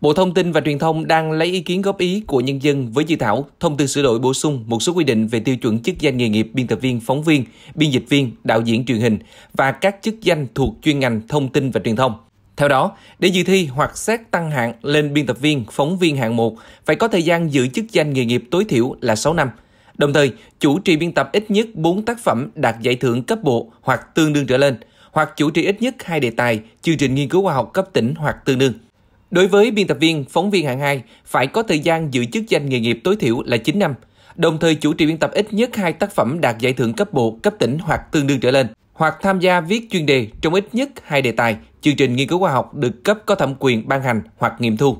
Bộ Thông tin và Truyền thông đang lấy ý kiến góp ý của nhân dân với dự thảo thông tư sửa đổi bổ sung một số quy định về tiêu chuẩn chức danh nghề nghiệp biên tập viên, phóng viên, biên dịch viên, đạo diễn truyền hình và các chức danh thuộc chuyên ngành thông tin và truyền thông. Theo đó, để dự thi hoặc xét tăng hạng lên biên tập viên, phóng viên hạng 1 phải có thời gian giữ chức danh nghề nghiệp tối thiểu là 6 năm. Đồng thời, chủ trì biên tập ít nhất 4 tác phẩm đạt giải thưởng cấp bộ hoặc tương đương trở lên, hoặc chủ trì ít nhất hai đề tài, chương trình nghiên cứu khoa học cấp tỉnh hoặc tương đương. Đối với biên tập viên, phóng viên hạng 2 phải có thời gian giữ chức danh nghề nghiệp tối thiểu là 9 năm, đồng thời chủ trì biên tập ít nhất hai tác phẩm đạt giải thưởng cấp bộ, cấp tỉnh hoặc tương đương trở lên, hoặc tham gia viết chuyên đề trong ít nhất hai đề tài, chương trình nghiên cứu khoa học được cấp có thẩm quyền ban hành hoặc nghiệm thu.